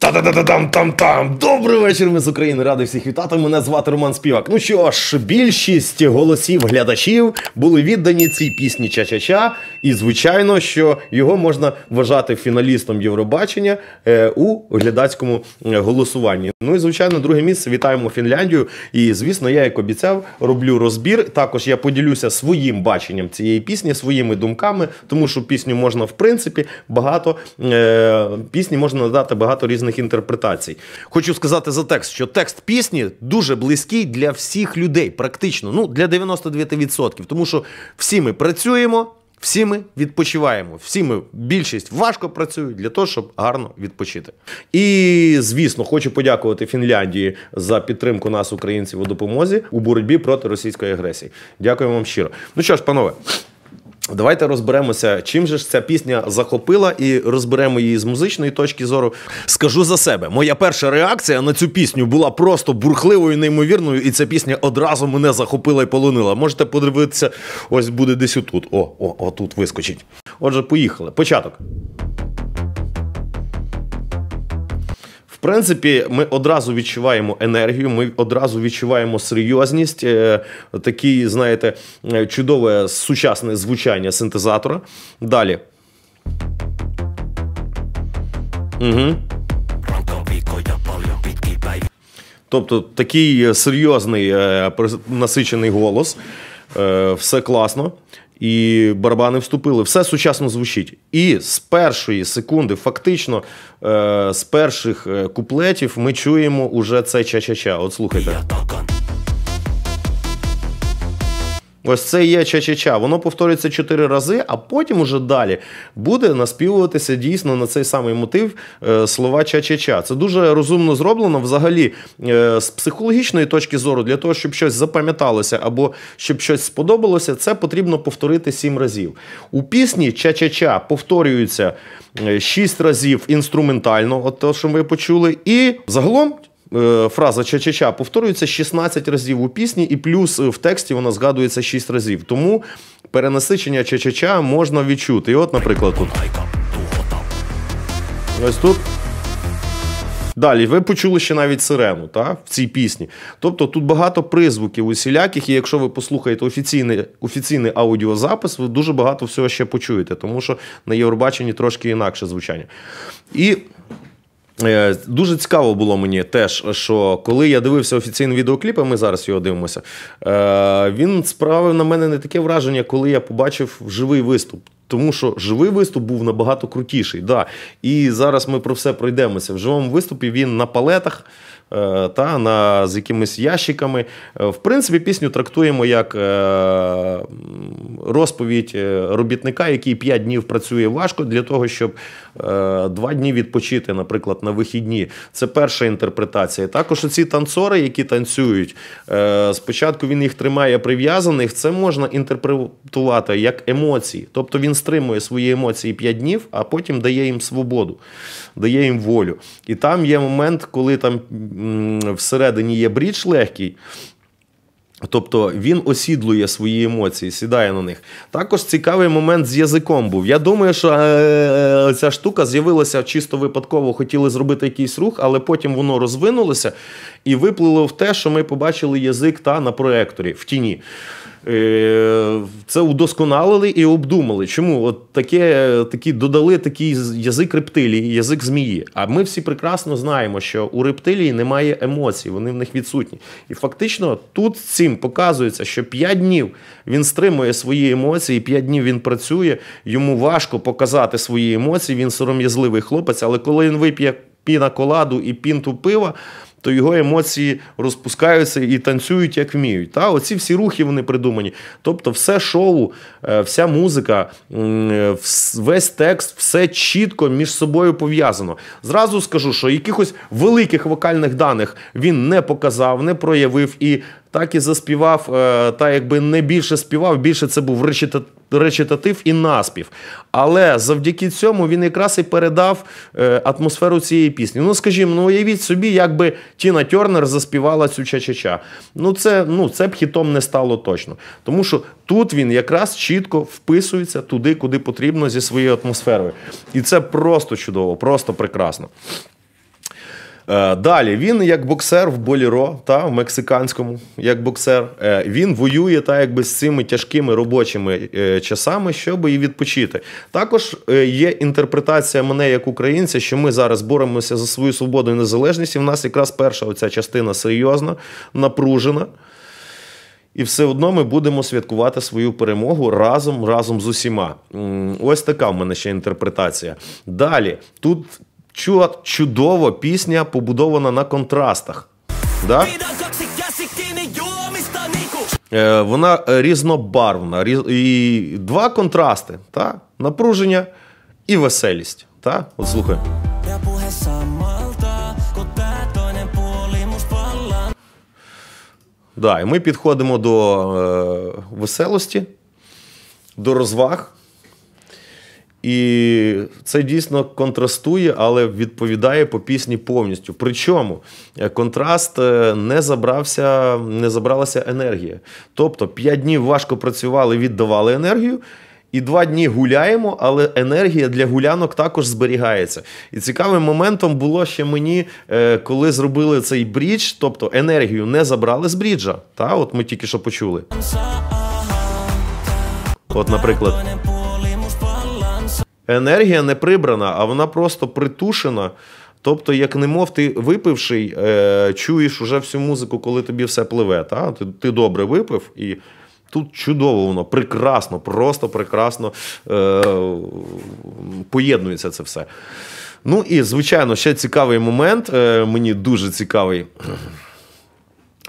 та та та та там там там Добрий вечір. Ми з України ради всіх вітати. Мене звати Роман Співак. Ну що ж, більшість голосів глядачів були віддані цій пісні Ча-Ча-Ча. І звичайно, що його можна вважати фіналістом Євробачення е, у глядацькому е, голосуванні. Ну і звичайно, друге місце вітаємо Фінляндію. І звісно, я як обіцяв, роблю розбір. Також я поділюся своїм баченням цієї пісні, своїми думками, тому що пісню можна в принципі багато е, пісні можна надати багато різних різних інтерпретацій. Хочу сказати за текст, що текст пісні дуже близький для всіх людей, практично, ну для 99%. Тому що всі ми працюємо, всі ми відпочиваємо, всі ми більшість важко працюють для того, щоб гарно відпочити. І звісно, хочу подякувати Фінляндії за підтримку нас, українців, у допомозі у боротьбі проти російської агресії. Дякую вам щиро. Ну що ж, панове. Давайте розберемося, чим же ж ця пісня захопила, і розберемо її з музичної точки зору. Скажу за себе, моя перша реакція на цю пісню була просто бурхливою, неймовірною, і ця пісня одразу мене захопила і полонила. Можете подивитися, ось буде десь отут. О, о, о, тут вискочить. Отже, поїхали. Початок. принципі, ми одразу відчуваємо енергію, ми одразу відчуваємо серйозність, е, такі, знаєте, е, чудове сучасне звучання синтезатора. Далі. Угу. Тобто такий серйозний е, насичений голос. Все класно. І барабани вступили. Все сучасно звучить. І з першої секунди, фактично, е, з перших е, куплетів ми чуємо уже це ча-ча-ча. От слухайте. Ось це є ча-ча-ча. Воно повторюється чотири рази, а потім уже далі буде наспівуватися дійсно на цей самий мотив е, слова ча-ча-ча. Це дуже розумно зроблено взагалі е, з психологічної точки зору, для того, щоб щось запам'яталося або щоб щось сподобалося, це потрібно повторити сім разів. У пісні ча-ча-ча повторюється е, шість разів інструментально, от те, що ми почули, і загалом Е, фраза ча-ча-ча повторюється 16 разів у пісні, і плюс е, в тексті вона згадується 6 разів. Тому перенасичення ча-ча-ча можна відчути. І от, наприклад, тут. Ось тут. Далі ви почули ще навіть сирену та, в цій пісні. Тобто тут багато призвуків усіляких, і якщо ви послухаєте офіційний офіційний аудіозапис, ви дуже багато всього ще почуєте, тому що на Євробаченні трошки інакше звучання. І Е, дуже цікаво було мені теж, що коли я дивився офіційний відеокліп, ми зараз його дивимося, е, він справив на мене не таке враження, коли я побачив живий виступ. Тому що живий виступ був набагато крутіший. Да. І зараз ми про все пройдемося. В живому виступі він на палетах е, та на, з якимись ящиками. В принципі, пісню трактуємо як розповідь робітника, який 5 днів працює важко для того, щоб Е, два дні відпочити, наприклад, на вихідні. Це перша інтерпретація. Також ці танцори, які танцюють, е, спочатку він їх тримає прив'язаних. Це можна інтерпретувати як емоції. Тобто він стримує свої емоції п'ять днів, а потім дає їм свободу, дає їм волю. І там є момент, коли там всередині є брідж легкий. Тобто він осідлує свої емоції, сідає на них. Також цікавий момент з язиком був. Я думаю, що е, е, ця штука з'явилася чисто випадково, хотіли зробити якийсь рух, але потім воно розвинулося і виплило в те, що ми побачили язик та на проекторі в тіні. Е, це удосконалили і обдумали. Чому от таке такі додали такий язик рептилії, язик змії? А ми всі прекрасно знаємо, що у рептилії немає емоцій, вони в них відсутні. І фактично тут цим показується, що 5 днів він стримує свої емоції, 5 днів він працює. Йому важко показати свої емоції. Він сором'язливий хлопець, але коли він вип'є піна коладу і пінту пива то його емоції розпускаються і танцюють, як вміють. Та Оці всі рухи вони придумані. Тобто, все шоу, е, вся музика, е, весь текст, все чітко між собою пов'язано. Зразу скажу, що якихось великих вокальних даних він не показав, не проявив і так і заспівав, е, та якби не більше співав, більше це був речитатив і наспів. Але завдяки цьому він якраз і передав е, атмосферу цієї пісні. Ну, скажімо, ну уявіть собі, якби Тіна Тернер заспівала цю ча-ча-ча. Ну, це ну, це б хітом не стало точно. Тому що тут він якраз чітко вписується туди, куди потрібно, зі своєю атмосферою. І це просто чудово, просто прекрасно. Е, далі він як боксер в боліро, та в мексиканському, як боксер, е, він воює та якби з цими тяжкими робочими е, часами, щоб і відпочити. Також є інтерпретація мене як українця, що ми зараз боремося за свою свободу і незалежність. І в нас якраз перша оця частина серйозна, напружена. І все одно ми будемо святкувати свою перемогу разом разом з усіма. Ось така в мене ще інтерпретація. Далі тут чула чудово пісня побудована на контрастах. Да? Е, вона різнобарвна. Різ... І Два контрасти: та? напруження і веселість. Та? От слухай. Да, і ми підходимо до е, веселості, до розваг. І це дійсно контрастує, але відповідає по пісні повністю. Причому е, контраст е, не забрався, не забралася енергія. Тобто, 5 днів важко працювали, віддавали енергію. І два дні гуляємо, але енергія для гулянок також зберігається. І цікавим моментом було ще мені, е, коли зробили цей брідж, тобто енергію не забрали з бріджа. Та, от ми тільки що почули. От, наприклад енергія не прибрана, а вона просто притушена. Тобто, як немов ти випивший, е, чуєш уже всю музику, коли тобі все пливе. Та? Ти, ти добре випив і. Тут чудово воно, прекрасно, просто прекрасно е, поєднується це все. Ну і, звичайно, ще цікавий момент. Е, мені дуже цікавий.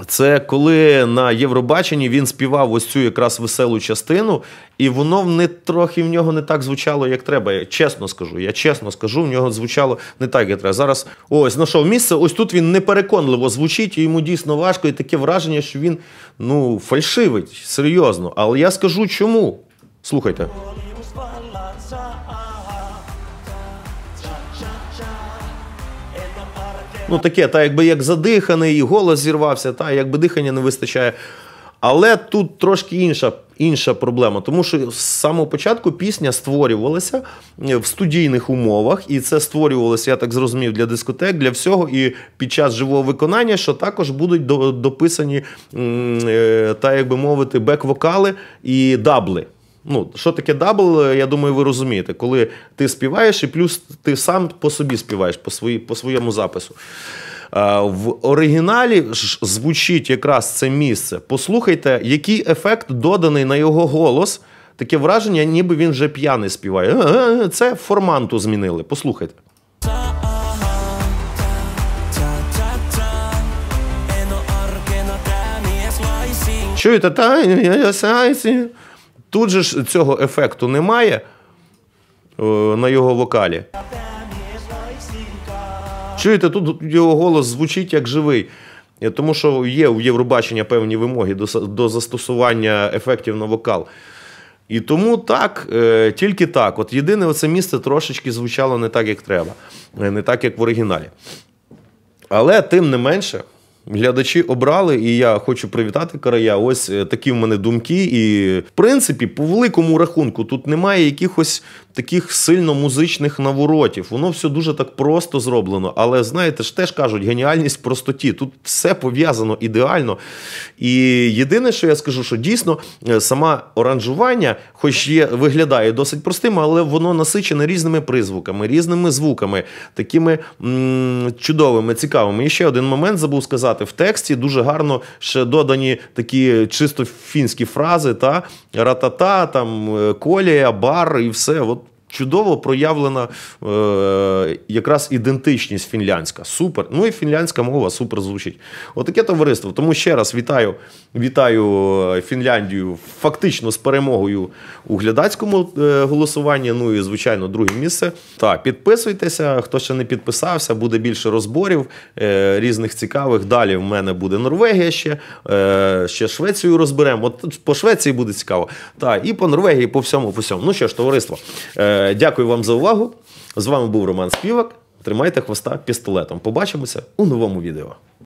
Це коли на Євробаченні він співав ось цю якраз веселу частину, і воно не трохи в нього не так звучало, як треба. Я чесно скажу. Я чесно скажу, в нього звучало не так, як треба. Зараз ось знайшов місце. Ось тут він непереконливо звучить, і йому дійсно важко, і таке враження, що він ну фальшивить серйозно. Але я скажу чому. Слухайте. Ну таке, та якби як задиханий, і голос зірвався, та якби дихання не вистачає. Але тут трошки інша інша проблема, тому що з самого початку пісня створювалася е, в студійних умовах, і це створювалося, я так зрозумів, для дискотек, для всього, і під час живого виконання, що також будуть дописані, е, так як мовити, бек-вокали і дабли. Ну, що таке дабл, е, я думаю, ви розумієте, коли ти співаєш, і плюс ти сам по собі співаєш, по свої, по своєму запису. Е, в оригіналі ж звучить якраз це місце. Послухайте, який ефект доданий на його голос. Таке враження, ніби він вже п'яний співає. Е, це форманту змінили. Послухайте. Чуєте? та я Тут же ж цього ефекту немає е, на його вокалі. Чуєте, тут його голос звучить як живий. Е, тому що є у Євробачення певні вимоги до застосування ефектів на вокал. І тому так, е, тільки так. От єдине, оце місце трошечки звучало не так, як треба, не так, як в оригіналі. Але тим не менше глядачі обрали, і я хочу привітати Карая. Ось е, такі в мене думки. І в принципі, по великому рахунку, тут немає якихось таких сильно музичних наворотів. Воно все дуже так просто зроблено. Але знаєте ж, теж кажуть, геніальність в простоті. Тут все пов'язано ідеально. І єдине, що я скажу, що дійсно е, сама оранжування, хоч є, виглядає досить простим, але воно насичене різними призвуками, різними звуками, такими м- чудовими, цікавими. І ще один момент забув сказати сказати, в тексті дуже гарно ще додані такі чисто фінські фрази, та ратата, там е, колія, бар і все. От Чудово проявлена е, якраз ідентичність фінляндська. Супер. Ну і фінляндська мова супер звучить. Отаке товариство. Тому ще раз вітаю вітаю е, Фінляндію фактично з перемогою у глядацькому е, голосуванні. Ну і, звичайно, друге місце. Так, підписуйтеся, хто ще не підписався, буде більше розборів е, різних цікавих. Далі в мене буде Норвегія ще, е, ще Швецію розберемо. От по Швеції буде цікаво. Так, і по Норвегії, по всьому, по всьому. Ну що ж, товариство. Е, Е, дякую вам за увагу. З вами був Роман Співак. Тримайте хвоста пістолетом. Побачимося у новому відео.